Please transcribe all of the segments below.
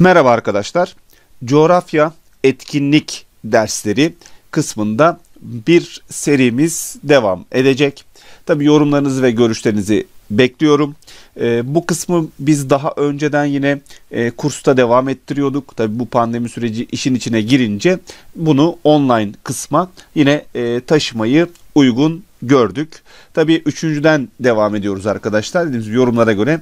Merhaba arkadaşlar. Coğrafya etkinlik dersleri kısmında bir serimiz devam edecek. Tabi yorumlarınızı ve görüşlerinizi bekliyorum. E, bu kısmı biz daha önceden yine e, kursta devam ettiriyorduk. Tabi bu pandemi süreci işin içine girince bunu online kısma yine e, taşımayı uygun gördük. Tabi üçüncüden devam ediyoruz arkadaşlar. Dediğimiz yorumlara göre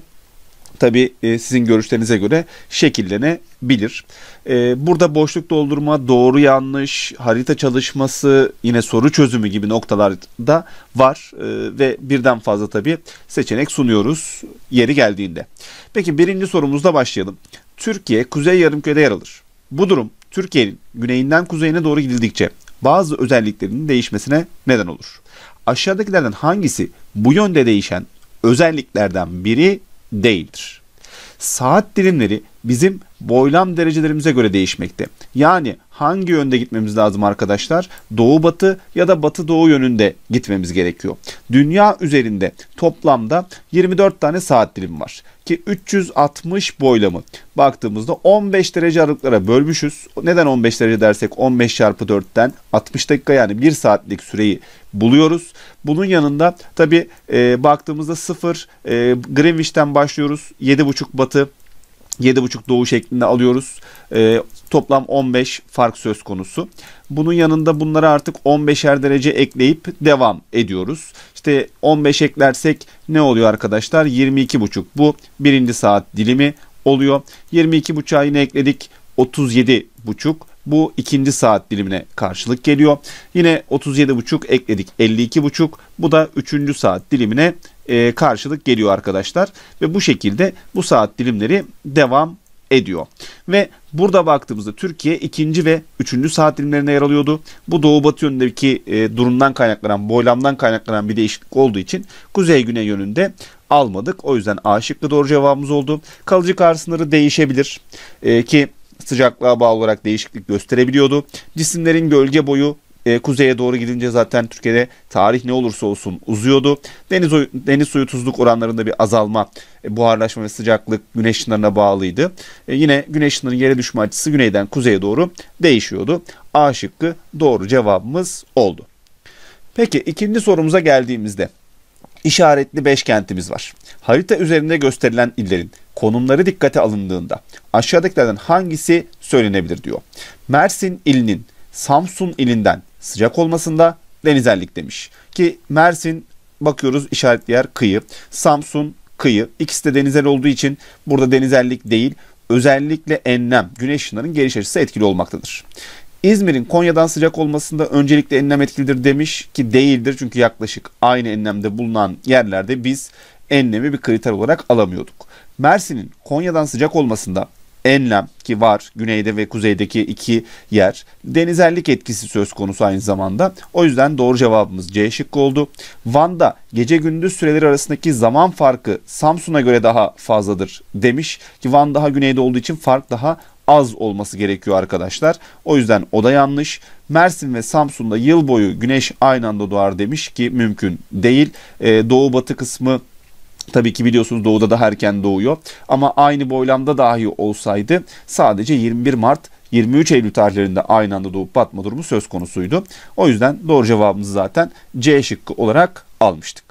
tabii e, sizin görüşlerinize göre şekillenebilir. E, burada boşluk doldurma, doğru yanlış, harita çalışması, yine soru çözümü gibi noktalar da var e, ve birden fazla tabii seçenek sunuyoruz yeri geldiğinde. Peki birinci sorumuzla başlayalım. Türkiye kuzey yarımkürede yer alır. Bu durum Türkiye'nin güneyinden kuzeyine doğru gidildikçe bazı özelliklerinin değişmesine neden olur. Aşağıdakilerden hangisi bu yönde değişen özelliklerden biri değildir. Saat dilimleri bizim boylam derecelerimize göre değişmekte. Yani hangi yönde gitmemiz lazım arkadaşlar? Doğu batı ya da batı doğu yönünde gitmemiz gerekiyor. Dünya üzerinde toplamda 24 tane saat dilimi var ki 360 boylamı baktığımızda 15 derece aralıklara bölmüşüz. Neden 15 derece dersek 15 çarpı 4'ten 60 dakika yani 1 saatlik süreyi buluyoruz. Bunun yanında tabi e, baktığımızda 0 e, Greenwich'ten başlıyoruz 7.30 batı 7.5 doğu şeklinde alıyoruz. E, toplam 15 fark söz konusu. Bunun yanında bunlara artık 15'er derece ekleyip devam ediyoruz. İşte 15 eklersek ne oluyor arkadaşlar? 22.5 bu birinci saat dilimi oluyor. 22.5'a yine ekledik 37.5 bu ikinci saat dilimine karşılık geliyor. Yine 37,5 ekledik 52,5. Bu da üçüncü saat dilimine e, karşılık geliyor arkadaşlar. Ve bu şekilde bu saat dilimleri devam ediyor. Ve burada baktığımızda Türkiye ikinci ve üçüncü saat dilimlerine yer alıyordu. Bu doğu batı yönündeki e, durumdan kaynaklanan, boylamdan kaynaklanan bir değişiklik olduğu için kuzey güney yönünde almadık. O yüzden A şıkkı doğru cevabımız oldu. Kalıcı kar sınırı değişebilir. E, ki sıcaklığa bağlı olarak değişiklik gösterebiliyordu. Cisimlerin gölge boyu e, kuzeye doğru gidince zaten Türkiye'de tarih ne olursa olsun uzuyordu. Deniz, deniz suyu tuzluk oranlarında bir azalma, e, buharlaşma ve sıcaklık güneş ışınlarına bağlıydı. E, yine güneş ışınlarının yere düşme açısı güneyden kuzeye doğru değişiyordu. A şıkkı doğru cevabımız oldu. Peki ikinci sorumuza geldiğimizde işaretli beş kentimiz var. Harita üzerinde gösterilen illerin konumları dikkate alındığında aşağıdakilerden hangisi söylenebilir diyor. Mersin ilinin Samsun ilinden sıcak olmasında denizellik demiş. Ki Mersin bakıyoruz işaretli yer kıyı. Samsun kıyı. İkisi de denizel olduğu için burada denizellik değil özellikle enlem, güneş ışınlarının geliş açısı etkili olmaktadır. İzmir'in Konya'dan sıcak olmasında öncelikle enlem etkilidir demiş ki değildir. Çünkü yaklaşık aynı enlemde bulunan yerlerde biz enlemi bir kriter olarak alamıyorduk. Mersin'in Konya'dan sıcak olmasında enlem ki var güneyde ve kuzeydeki iki yer denizellik etkisi söz konusu aynı zamanda. O yüzden doğru cevabımız C şıkkı oldu. Van'da gece gündüz süreleri arasındaki zaman farkı Samsun'a göre daha fazladır demiş ki Van daha güneyde olduğu için fark daha az olması gerekiyor arkadaşlar. O yüzden o da yanlış. Mersin ve Samsun'da yıl boyu güneş aynı anda doğar demiş ki mümkün değil. E, doğu batı kısmı Tabii ki biliyorsunuz doğuda da erken doğuyor. Ama aynı boylamda dahi olsaydı sadece 21 Mart 23 Eylül tarihlerinde aynı anda doğup batma durumu söz konusuydu. O yüzden doğru cevabımızı zaten C şıkkı olarak almıştık.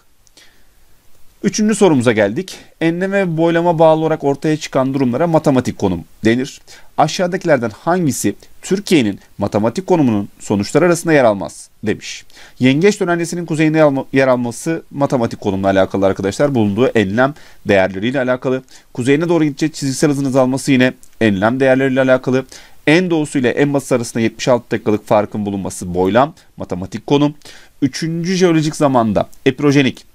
Üçüncü sorumuza geldik. Enleme ve boylama bağlı olarak ortaya çıkan durumlara matematik konum denir. Aşağıdakilerden hangisi Türkiye'nin matematik konumunun sonuçları arasında yer almaz demiş. Yengeç dönencesinin kuzeyinde yer alması matematik konumla alakalı arkadaşlar. Bulunduğu enlem değerleriyle alakalı. Kuzeyine doğru gidecek çizgisel hızın azalması yine enlem değerleriyle alakalı. En doğusu ile en batısı arasında 76 dakikalık farkın bulunması boylam, matematik konum. Üçüncü jeolojik zamanda epirojenik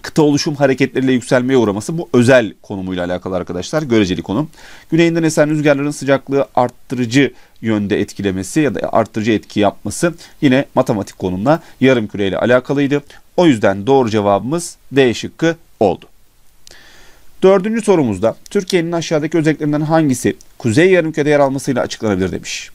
kıta oluşum hareketleriyle yükselmeye uğraması bu özel konumuyla alakalı arkadaşlar. Göreceli konum. Güneyinden esen rüzgarların sıcaklığı arttırıcı yönde etkilemesi ya da arttırıcı etki yapması yine matematik konumla yarım küreyle alakalıydı. O yüzden doğru cevabımız D şıkkı oldu. Dördüncü sorumuzda Türkiye'nin aşağıdaki özelliklerinden hangisi kuzey yarımkürede yer almasıyla açıklanabilir demiş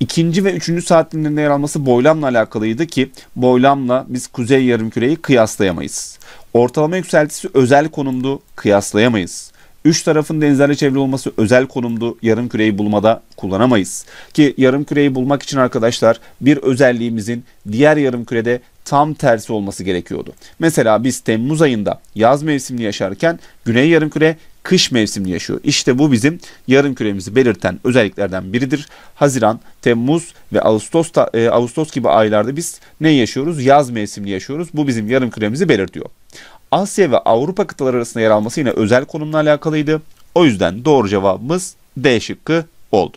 ikinci ve üçüncü saat dilimlerinde yer alması boylamla alakalıydı ki boylamla biz kuzey yarımküreyi kıyaslayamayız. Ortalama yükseltisi özel konumdu kıyaslayamayız. Üç tarafın denizlerle çevrili olması özel konumdu. Yarım küreyi bulmada kullanamayız. Ki yarım küreyi bulmak için arkadaşlar bir özelliğimizin diğer yarım kürede tam tersi olması gerekiyordu. Mesela biz Temmuz ayında yaz mevsimini yaşarken güney yarım küre kış mevsimini yaşıyor. İşte bu bizim yarım küremizi belirten özelliklerden biridir. Haziran, Temmuz ve Ağustos ta, e, Ağustos gibi aylarda biz ne yaşıyoruz? Yaz mevsimini yaşıyoruz. Bu bizim yarım küremizi belirtiyor. Asya ve Avrupa kıtaları arasında yer alması yine özel konumla alakalıydı. O yüzden doğru cevabımız D şıkkı oldu.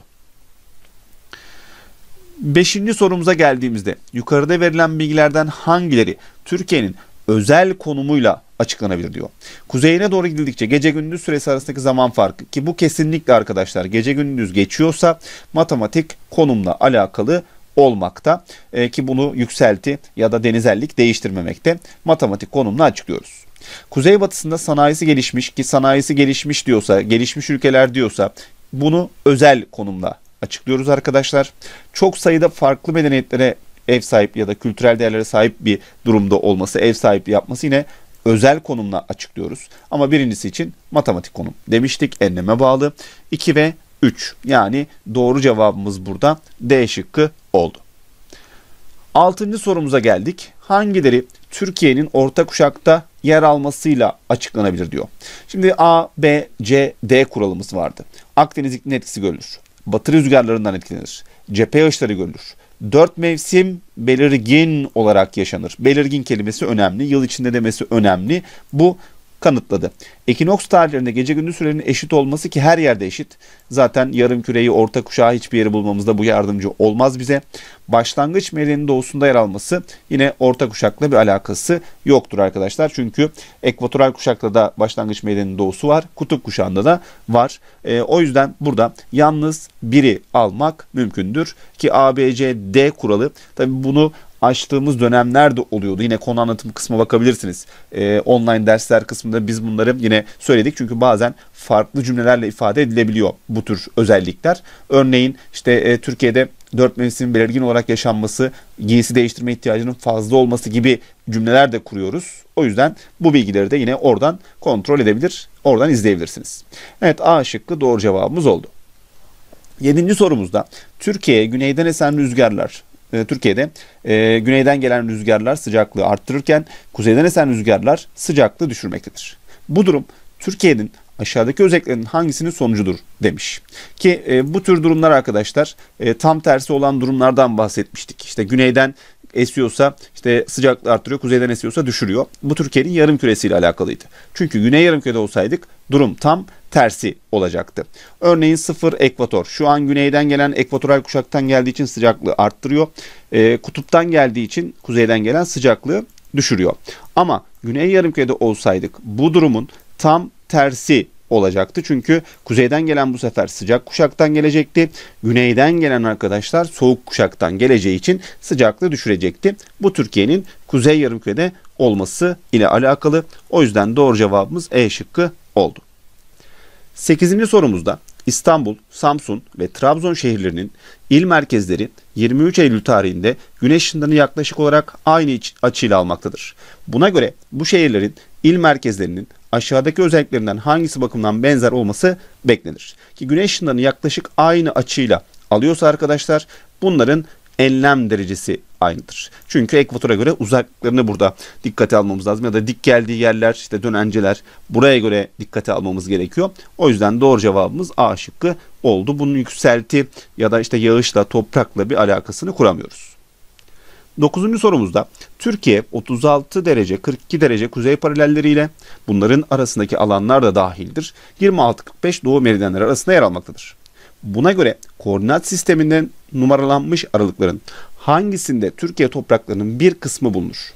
Beşinci sorumuza geldiğimizde yukarıda verilen bilgilerden hangileri Türkiye'nin özel konumuyla açıklanabilir diyor. Kuzeyine doğru gidildikçe gece gündüz süresi arasındaki zaman farkı ki bu kesinlikle arkadaşlar gece gündüz geçiyorsa matematik konumla alakalı olmakta e, ki bunu yükselti ya da denizellik değiştirmemekte matematik konumla açıklıyoruz. Kuzeybatısında sanayisi gelişmiş ki sanayisi gelişmiş diyorsa, gelişmiş ülkeler diyorsa bunu özel konumla açıklıyoruz arkadaşlar. Çok sayıda farklı medeniyetlere ev sahibi ya da kültürel değerlere sahip bir durumda olması, ev sahibi yapması yine özel konumla açıklıyoruz. Ama birincisi için matematik konum demiştik enleme bağlı. 2 ve 3 yani doğru cevabımız burada D şıkkı oldu. Altıncı sorumuza geldik. Hangileri Türkiye'nin orta kuşakta yer almasıyla açıklanabilir diyor. Şimdi A, B, C, D kuralımız vardı. Akdeniz iklim etkisi görülür. Batı rüzgarlarından etkilenir. Cephe yağışları görülür. Dört mevsim belirgin olarak yaşanır. Belirgin kelimesi önemli. Yıl içinde demesi önemli. Bu kanıtladı. Ekinoks tarihlerinde gece gündüz sürelerinin eşit olması ki her yerde eşit. Zaten yarım küreyi orta kuşağı hiçbir yeri bulmamızda bu yardımcı olmaz bize. Başlangıç meleğinin doğusunda yer alması yine orta kuşakla bir alakası yoktur arkadaşlar. Çünkü ekvatoral kuşakla da başlangıç meleğinin doğusu var. Kutup kuşağında da var. E, o yüzden burada yalnız biri almak mümkündür ki ABCD kuralı tabi bunu açtığımız dönemler de oluyordu. Yine konu anlatım kısmına bakabilirsiniz. E, online dersler kısmında biz bunları yine söyledik. Çünkü bazen farklı cümlelerle ifade edilebiliyor bu tür özellikler. Örneğin işte e, Türkiye'de dört mevsimin belirgin olarak yaşanması, giysi değiştirme ihtiyacının fazla olması gibi cümleler de kuruyoruz. O yüzden bu bilgileri de yine oradan kontrol edebilir, oradan izleyebilirsiniz. Evet A şıkkı doğru cevabımız oldu. Yedinci sorumuzda Türkiye'ye güneyden esen rüzgarlar e, Türkiye'de e, güneyden gelen rüzgarlar sıcaklığı arttırırken kuzeyden esen rüzgarlar sıcaklığı düşürmektedir. Bu durum Türkiye'nin aşağıdaki özelliklerin hangisinin sonucudur demiş. Ki e, bu tür durumlar arkadaşlar e, tam tersi olan durumlardan bahsetmiştik. İşte güneyden esiyorsa işte sıcaklığı arttırıyor, kuzeyden esiyorsa düşürüyor. Bu Türkiye'nin yarım küresiyle alakalıydı. Çünkü güney yarım kürede olsaydık durum tam tersi olacaktı. Örneğin sıfır ekvator. Şu an güneyden gelen ekvatoral kuşaktan geldiği için sıcaklığı arttırıyor. E, kutuptan geldiği için kuzeyden gelen sıcaklığı düşürüyor. Ama güney yarım kürede olsaydık bu durumun tam tersi olacaktı. Çünkü kuzeyden gelen bu sefer sıcak kuşaktan gelecekti. Güneyden gelen arkadaşlar soğuk kuşaktan geleceği için sıcaklığı düşürecekti. Bu Türkiye'nin kuzey yarımkürede olması ile alakalı. O yüzden doğru cevabımız E şıkkı oldu. 8. sorumuzda İstanbul, Samsun ve Trabzon şehirlerinin il merkezleri 23 Eylül tarihinde güneş ışınlarını yaklaşık olarak aynı açıyla almaktadır. Buna göre bu şehirlerin il merkezlerinin aşağıdaki özelliklerinden hangisi bakımından benzer olması beklenir. Ki güneş ışınlarını yaklaşık aynı açıyla alıyorsa arkadaşlar bunların enlem derecesi aynıdır. Çünkü ekvatora göre uzaklıklarını burada dikkate almamız lazım. Ya da dik geldiği yerler, işte dönenceler buraya göre dikkate almamız gerekiyor. O yüzden doğru cevabımız A şıkkı oldu. Bunun yükselti ya da işte yağışla, toprakla bir alakasını kuramıyoruz. 9. sorumuzda Türkiye 36 derece 42 derece kuzey paralelleriyle bunların arasındaki alanlar da dahildir. 26-45 doğu meridyenleri arasında yer almaktadır. Buna göre koordinat sisteminden numaralanmış aralıkların hangisinde Türkiye topraklarının bir kısmı bulunur?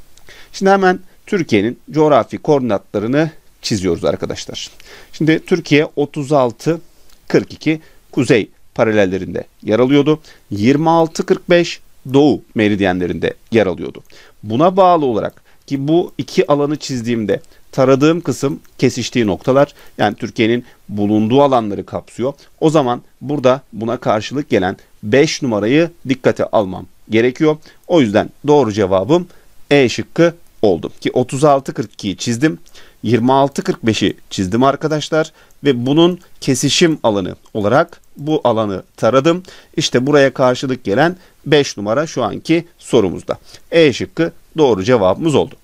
Şimdi hemen Türkiye'nin coğrafi koordinatlarını çiziyoruz arkadaşlar. Şimdi Türkiye 36 42 kuzey paralellerinde yer alıyordu. 26 45 doğu meridyenlerinde yer alıyordu. Buna bağlı olarak ki bu iki alanı çizdiğimde taradığım kısım kesiştiği noktalar yani Türkiye'nin bulunduğu alanları kapsıyor. O zaman burada buna karşılık gelen 5 numarayı dikkate almam gerekiyor. O yüzden doğru cevabım E şıkkı oldu. Ki 36.42'yi çizdim. 26.45'i çizdim arkadaşlar ve bunun kesişim alanı olarak bu alanı taradım. İşte buraya karşılık gelen 5 numara şu anki sorumuzda. E şıkkı doğru cevabımız oldu.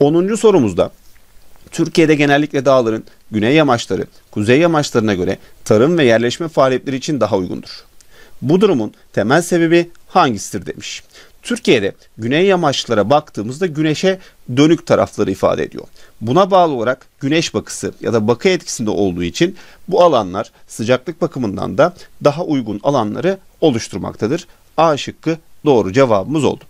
10. sorumuzda Türkiye'de genellikle dağların güney yamaçları kuzey yamaçlarına göre tarım ve yerleşme faaliyetleri için daha uygundur. Bu durumun temel sebebi hangisidir demiş. Türkiye'de güney yamaçlara baktığımızda güneşe dönük tarafları ifade ediyor. Buna bağlı olarak güneş bakısı ya da bakı etkisinde olduğu için bu alanlar sıcaklık bakımından da daha uygun alanları oluşturmaktadır. A şıkkı doğru cevabımız oldu.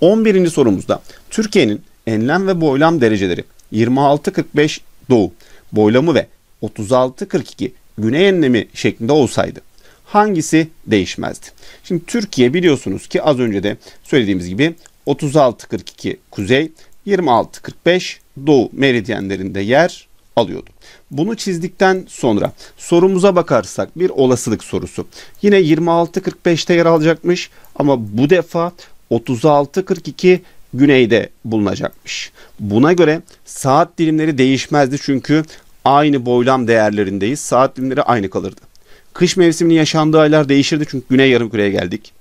11. sorumuzda Türkiye'nin enlem ve boylam dereceleri 26-45 doğu boylamı ve 36-42 güney enlemi şeklinde olsaydı hangisi değişmezdi? Şimdi Türkiye biliyorsunuz ki az önce de söylediğimiz gibi 36-42 kuzey, 26-45 doğu meridyenlerinde yer alıyordu. Bunu çizdikten sonra sorumuza bakarsak bir olasılık sorusu. Yine 26-45'te yer alacakmış ama bu defa 36-42 güneyde bulunacakmış. Buna göre saat dilimleri değişmezdi çünkü aynı boylam değerlerindeyiz. Saat dilimleri aynı kalırdı. Kış mevsiminin yaşandığı aylar değişirdi çünkü Güney Yarımküre'ye geldik.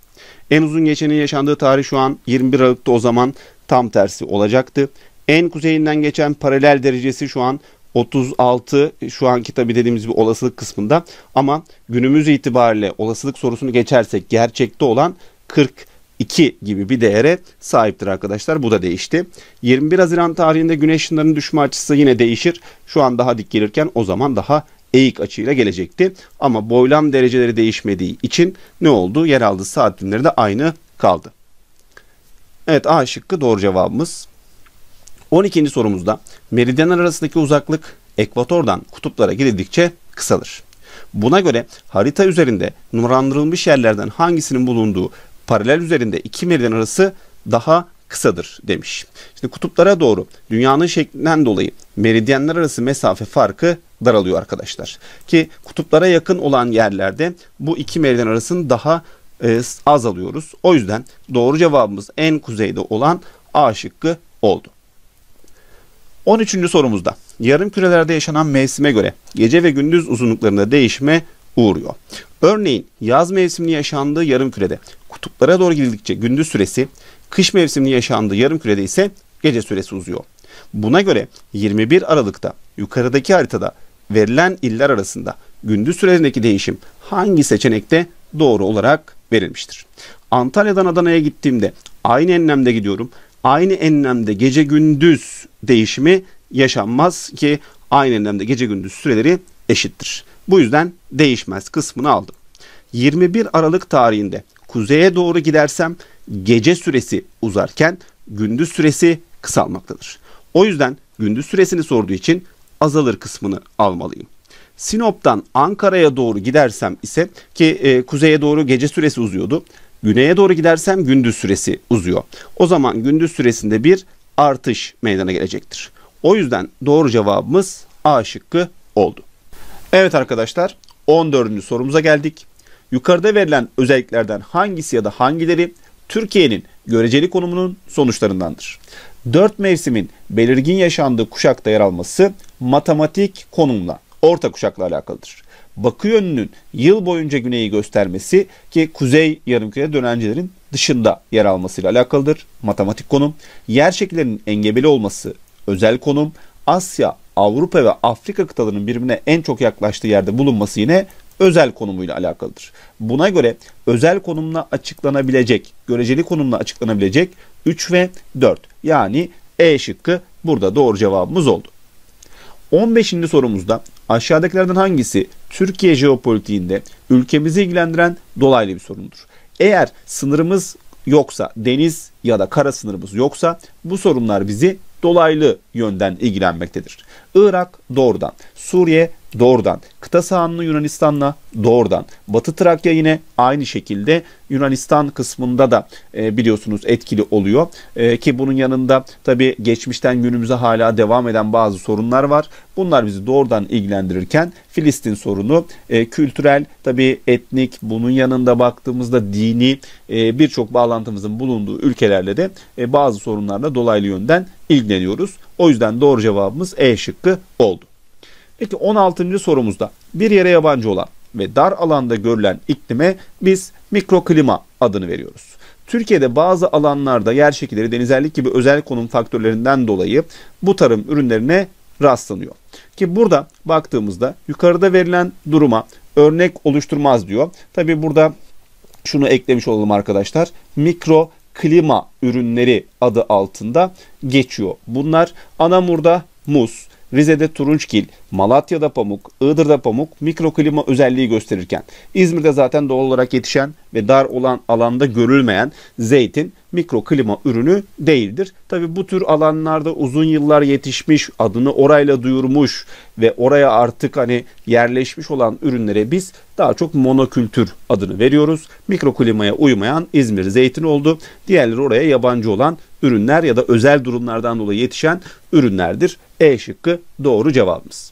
En uzun geçenin yaşandığı tarih şu an 21 Aralık'ta o zaman tam tersi olacaktı. En kuzeyinden geçen paralel derecesi şu an 36 şu anki tabi dediğimiz bir olasılık kısmında ama günümüz itibariyle olasılık sorusunu geçersek gerçekte olan 42 gibi bir değere sahiptir arkadaşlar. Bu da değişti. 21 Haziran tarihinde güneş ışınlarının düşme açısı yine değişir. Şu an daha dik gelirken o zaman daha eğik açıyla gelecekti. Ama boylam dereceleri değişmediği için ne oldu? Yeraltı saat dilimleri de aynı kaldı. Evet A şıkkı doğru cevabımız. 12. sorumuzda meridyenler arasındaki uzaklık ekvatordan kutuplara gidildikçe kısalır. Buna göre harita üzerinde numaralandırılmış yerlerden hangisinin bulunduğu paralel üzerinde iki meridyen arası daha kısadır demiş. Şimdi kutuplara doğru dünyanın şeklinden dolayı meridyenler arası mesafe farkı daralıyor arkadaşlar. Ki kutuplara yakın olan yerlerde bu iki meridyen arasını daha e, az alıyoruz. O yüzden doğru cevabımız en kuzeyde olan A şıkkı oldu. 13. sorumuzda yarım kürelerde yaşanan mevsime göre gece ve gündüz uzunluklarında değişme uğruyor. Örneğin yaz mevsimini yaşandığı yarım kürede kutuplara doğru gidildikçe gündüz süresi, kış mevsimini yaşandığı yarım kürede ise gece süresi uzuyor. Buna göre 21 Aralık'ta yukarıdaki haritada verilen iller arasında gündüz süresindeki değişim hangi seçenekte doğru olarak verilmiştir? Antalya'dan Adana'ya gittiğimde aynı enlemde gidiyorum. Aynı enlemde gece gündüz değişimi yaşanmaz ki aynı enlemde gece gündüz süreleri eşittir. Bu yüzden değişmez kısmını aldım. 21 Aralık tarihinde kuzeye doğru gidersem gece süresi uzarken gündüz süresi kısalmaktadır. O yüzden gündüz süresini sorduğu için azalır kısmını almalıyım. Sinop'tan Ankara'ya doğru gidersem ise ki e, kuzeye doğru gece süresi uzuyordu. Güneye doğru gidersem gündüz süresi uzuyor. O zaman gündüz süresinde bir artış meydana gelecektir. O yüzden doğru cevabımız A şıkkı oldu. Evet arkadaşlar 14. sorumuza geldik. Yukarıda verilen özelliklerden hangisi ya da hangileri Türkiye'nin göreceli konumunun sonuçlarındandır? dört mevsimin belirgin yaşandığı kuşakta yer alması matematik konumla orta kuşakla alakalıdır. Bakı yönünün yıl boyunca güneyi göstermesi ki kuzey yarımkürede dönencelerin dışında yer almasıyla alakalıdır. Matematik konum, yer şekillerinin engebeli olması özel konum, Asya, Avrupa ve Afrika kıtalarının birbirine en çok yaklaştığı yerde bulunması yine özel konumuyla alakalıdır. Buna göre özel konumla açıklanabilecek, göreceli konumla açıklanabilecek 3 ve 4. Yani E şıkkı burada doğru cevabımız oldu. 15. sorumuzda aşağıdakilerden hangisi Türkiye jeopolitiğinde ülkemizi ilgilendiren dolaylı bir sorundur? Eğer sınırımız yoksa, deniz ya da kara sınırımız yoksa bu sorunlar bizi dolaylı yönden ilgilenmektedir. Irak doğrudan, Suriye doğrudan. Kıta sahanlığı Yunanistan'la doğrudan. Batı Trakya yine aynı şekilde Yunanistan kısmında da e, biliyorsunuz etkili oluyor. E, ki bunun yanında tabi geçmişten günümüze hala devam eden bazı sorunlar var. Bunlar bizi doğrudan ilgilendirirken Filistin sorunu e, kültürel tabi etnik bunun yanında baktığımızda dini e, birçok bağlantımızın bulunduğu ülkelerle de e, bazı sorunlarla dolaylı yönden ilgileniyoruz. O yüzden doğru cevabımız E şıkkı oldu. Peki 16. sorumuzda bir yere yabancı olan ve dar alanda görülen iklime biz mikroklima adını veriyoruz. Türkiye'de bazı alanlarda yer şekilleri denizellik gibi özel konum faktörlerinden dolayı bu tarım ürünlerine rastlanıyor. Ki burada baktığımızda yukarıda verilen duruma örnek oluşturmaz diyor. Tabi burada şunu eklemiş olalım arkadaşlar. Mikro klima ürünleri adı altında geçiyor. Bunlar Anamur'da muz, Rize'de turunçgil, Malatya'da pamuk, Iğdır'da pamuk mikroklima özelliği gösterirken İzmir'de zaten doğal olarak yetişen ve dar olan alanda görülmeyen zeytin mikroklima ürünü değildir. Tabi bu tür alanlarda uzun yıllar yetişmiş, adını orayla duyurmuş ve oraya artık hani yerleşmiş olan ürünlere biz daha çok monokültür adını veriyoruz. Mikroklimaya uymayan İzmir zeytin oldu. Diğerleri oraya yabancı olan ürünler ya da özel durumlardan dolayı yetişen ürünlerdir. E şıkkı doğru cevabımız.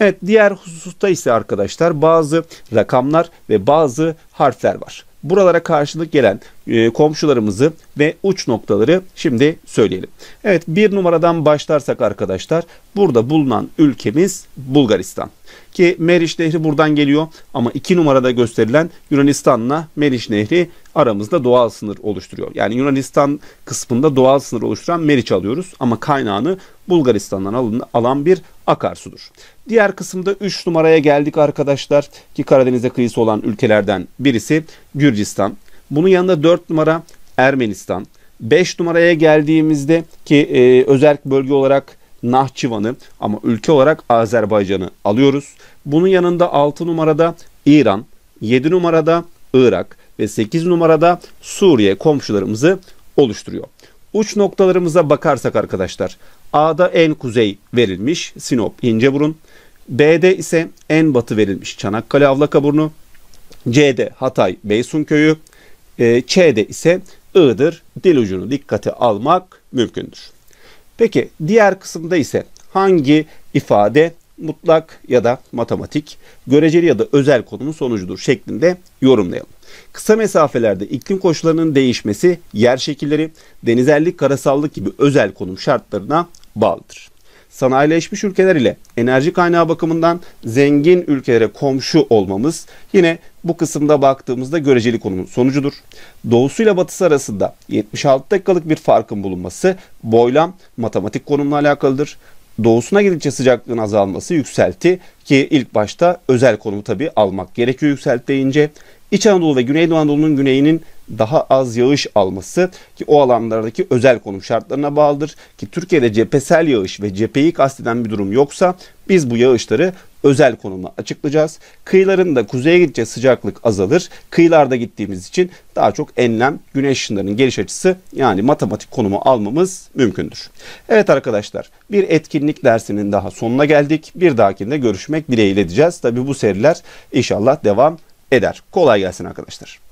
Evet diğer hususta ise arkadaşlar bazı rakamlar ve bazı harfler var buralara karşılık gelen e, komşularımızı ve uç noktaları şimdi söyleyelim. Evet bir numaradan başlarsak arkadaşlar burada bulunan ülkemiz Bulgaristan. Ki Meriç Nehri buradan geliyor ama iki numarada gösterilen Yunanistan'la Meriç Nehri aramızda doğal sınır oluşturuyor. Yani Yunanistan kısmında doğal sınır oluşturan Meriç alıyoruz ama kaynağını Bulgaristan'dan alın, alan bir akarsudur. Diğer kısımda 3 numaraya geldik arkadaşlar ki Karadeniz'e kıyısı olan ülkelerden birisi Gürcistan. Bunun yanında 4 numara Ermenistan. 5 numaraya geldiğimizde ki e, özerk bölge olarak Nahçıvan'ı ama ülke olarak Azerbaycan'ı alıyoruz. Bunun yanında 6 numarada İran, 7 numarada Irak ve 8 numarada Suriye komşularımızı oluşturuyor. Uç noktalarımıza bakarsak arkadaşlar A'da en kuzey verilmiş Sinop, İnceburun. B'de ise en batı verilmiş Çanakkale, Avlakaburnu C'de Hatay Beysunköy'ü, e, ee, Ç'de ise Iğdır dil ucunu dikkate almak mümkündür. Peki diğer kısımda ise hangi ifade mutlak ya da matematik, göreceli ya da özel konumun sonucudur şeklinde yorumlayalım. Kısa mesafelerde iklim koşullarının değişmesi yer şekilleri, denizellik, karasallık gibi özel konum şartlarına bağlıdır. Sanayileşmiş ülkeler ile enerji kaynağı bakımından zengin ülkelere komşu olmamız yine bu kısımda baktığımızda göreceli konumun sonucudur. Doğusuyla batısı arasında 76 dakikalık bir farkın bulunması boylam matematik konumla alakalıdır. Doğusuna gidince sıcaklığın azalması yükselti ki ilk başta özel konumu tabi almak gerekiyor yükselti deyince. İç Anadolu ve Güneydoğu Anadolu'nun güneyinin daha az yağış alması ki o alanlardaki özel konum şartlarına bağlıdır. Ki Türkiye'de cephesel yağış ve cepheyi kasteden bir durum yoksa biz bu yağışları özel konuma açıklayacağız. Kıyılarında kuzeye gidince sıcaklık azalır. Kıyılarda gittiğimiz için daha çok enlem güneş ışınlarının geliş açısı yani matematik konumu almamız mümkündür. Evet arkadaşlar bir etkinlik dersinin daha sonuna geldik. Bir dahakinde görüşmek dileğiyle edeceğiz. Tabi bu seriler inşallah devam eder. Kolay gelsin arkadaşlar.